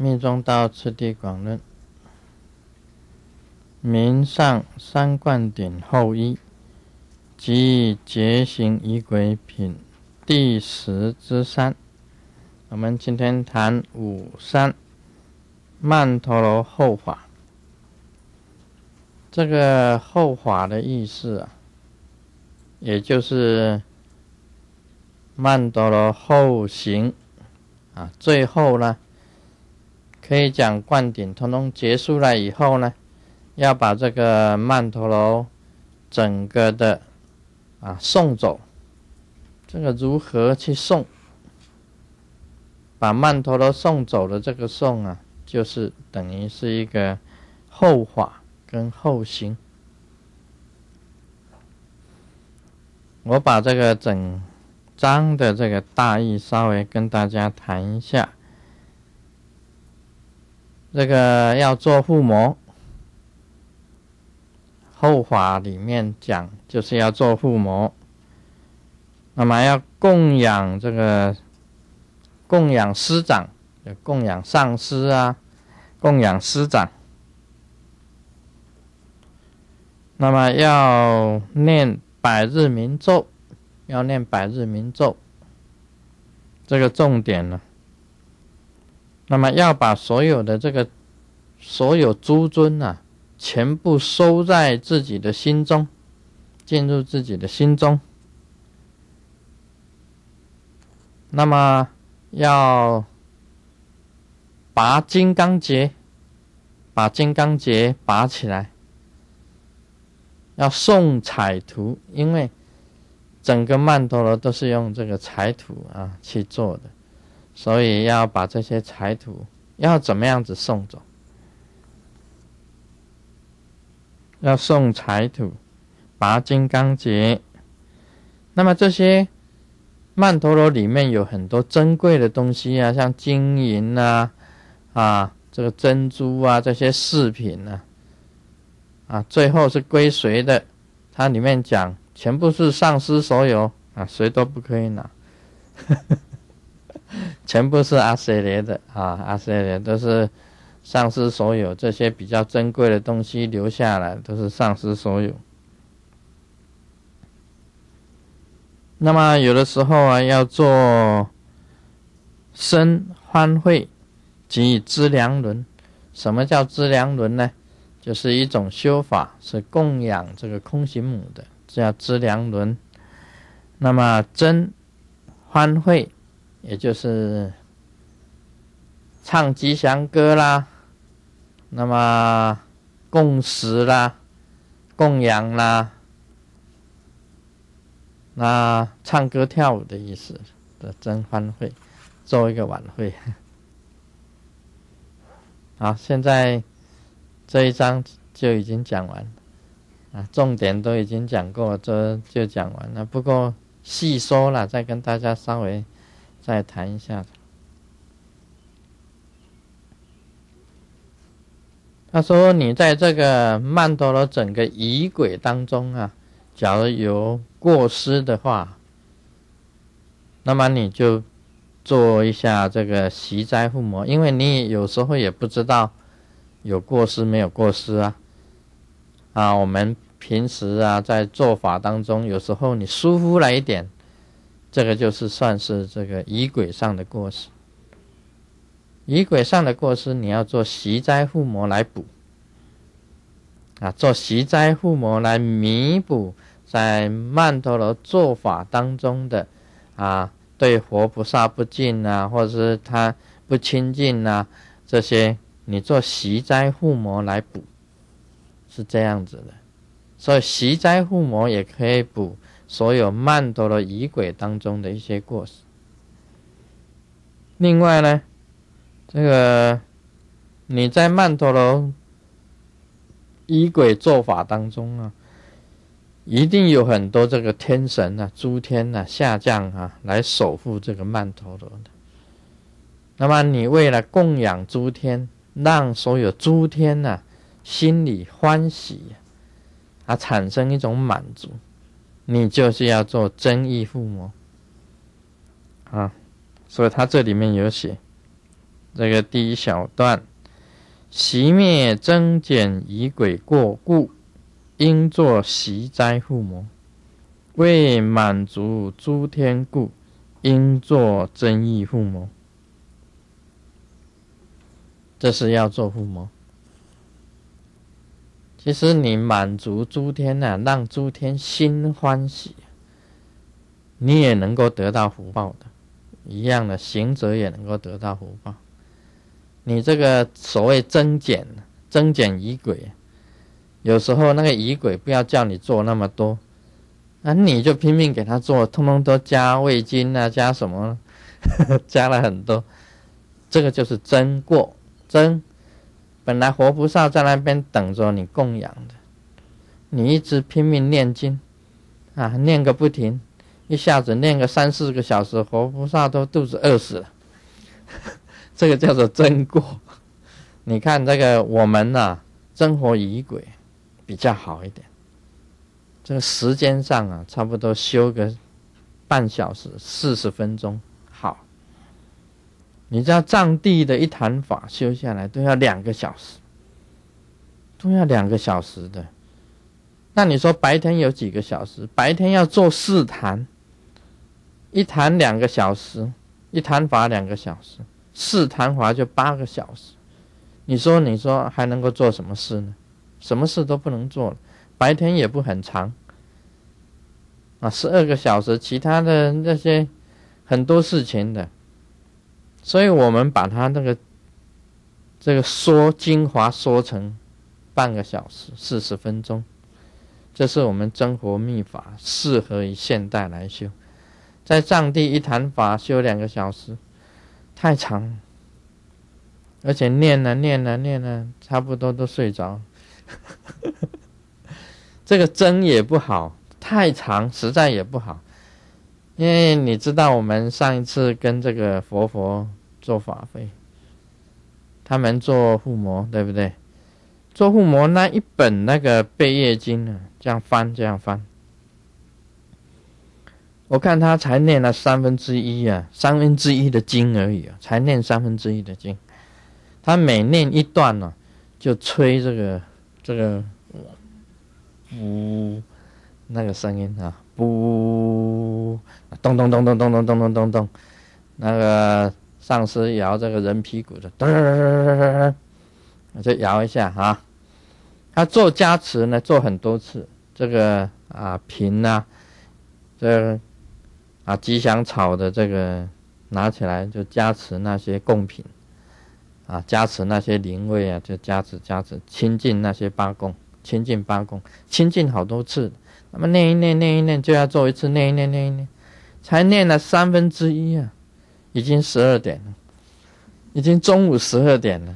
《密宗道次第广论》明上三冠顶后一，即结行仪轨品第十之三。我们今天谈五三曼陀罗后法。这个后法的意思啊，也就是曼陀罗后行啊，最后呢。可以讲灌顶，通通结束了以后呢，要把这个曼陀罗整个的啊送走。这个如何去送？把曼陀罗送走的这个送啊，就是等于是一个后法跟后行。我把这个整章的这个大意稍微跟大家谈一下。这个要做附魔，后法里面讲就是要做附魔，那么要供养这个，供养师长，供养上师啊，供养师长。那么要念百日明咒，要念百日明咒。这个重点呢。那么要把所有的这个，所有诸尊啊，全部收在自己的心中，进入自己的心中。那么要拔金刚结，把金刚结拔起来，要送彩图，因为整个曼陀罗都是用这个彩图啊去做的。所以要把这些财土要怎么样子送走？要送财土，拔金刚结。那么这些曼陀罗里面有很多珍贵的东西啊，像金银呐，啊这个珍珠啊，这些饰品啊，啊最后是归谁的？它里面讲全部是上师所有啊，谁都不可以拿。全部是阿舍黎的啊，阿舍黎都是上师所有这些比较珍贵的东西留下来，都是上师所有。那么有的时候啊，要做生欢会及知良轮。什么叫知良轮呢？就是一种修法，是供养这个空行母的，叫知良轮。那么真欢会。也就是唱吉祥歌啦，那么供食啦、供养啦，那唱歌跳舞的意思的真欢会，做一个晚会。好，现在这一章就已经讲完，啊，重点都已经讲过，这就讲完了。不过细说了，再跟大家稍微。再谈一下。他说：“你在这个曼陀罗整个仪轨当中啊，假如有过失的话，那么你就做一下这个习斋护魔，因为你有时候也不知道有过失没有过失啊。啊，我们平时啊在做法当中，有时候你疏忽了一点。”这个就是算是这个仪轨上的过失，仪轨上的过失，你要做习灾护摩来补啊，做习灾护摩来弥补在曼陀罗做法当中的啊对佛菩萨不敬啊，或者是他不亲近啊这些，你做习灾护摩来补，是这样子的，所以习灾护摩也可以补。所有曼陀罗仪轨当中的一些故事。另外呢，这个你在曼陀罗仪轨做法当中啊，一定有很多这个天神啊、诸天啊下降啊，来守护这个曼陀罗的。那么你为了供养诸天，让所有诸天呐心里欢喜啊，产生一种满足。你就是要做真义父母啊，所以他这里面有写，这个第一小段，习灭增减以鬼过故，应做习灾父母；为满足诸天故，应做增益父母。这是要做父母。其实你满足诸天呢，让诸天心欢喜，你也能够得到福报的，一样的行者也能够得到福报。你这个所谓增减，增减仪轨，有时候那个仪轨不要叫你做那么多，那你就拼命给他做，通通都加味精啊，加什么，加了很多，这个就是增过增。本来活菩萨在那边等着你供养的，你一直拼命念经，啊，念个不停，一下子念个三四个小时，活菩萨都肚子饿死了。这个叫做真过。你看这个我们呐，真活疑鬼比较好一点。这个时间上啊，差不多修个半小时，四十分钟好。你知道藏地的一坛法修下来都要两个小时，都要两个小时的。那你说白天有几个小时？白天要做四坛，一坛两个小时，一坛法两个小时，四坛法就八个小时。你说，你说还能够做什么事呢？什么事都不能做了。白天也不很长，啊，十二个小时，其他的那些很多事情的。所以我们把它那个，这个说精华说成半个小时四十分钟，这是我们真活秘法适合于现代来修，在藏地一坛法修两个小时太长，而且念呢念呢念呢，差不多都睡着，这个真也不好，太长实在也不好，因为你知道我们上一次跟这个佛佛。做法会，他们做护摩，对不对？做护摩那一本那个贝叶经呢？这样翻，这样翻。我看他才念了三分之一啊，三分之一的经而已啊，才念三分之一的经。他每念一段呢，就吹这个这个呜那个声音啊，呜咚咚咚咚咚咚咚咚咚咚那个。上师摇这个人皮鼓的，噔噔噔噔噔噔，就摇一下啊！他做加持呢，做很多次。这个啊瓶啊，这啊吉祥草的这个拿起来就加持那些贡品，啊加持那些灵位啊，就加持加持，亲近那些八供，亲近八供，亲近好多次。那么念一念念一念就要做一次，念一念念一念，才念了三分之一啊！已经十二点了，已经中午十二点了。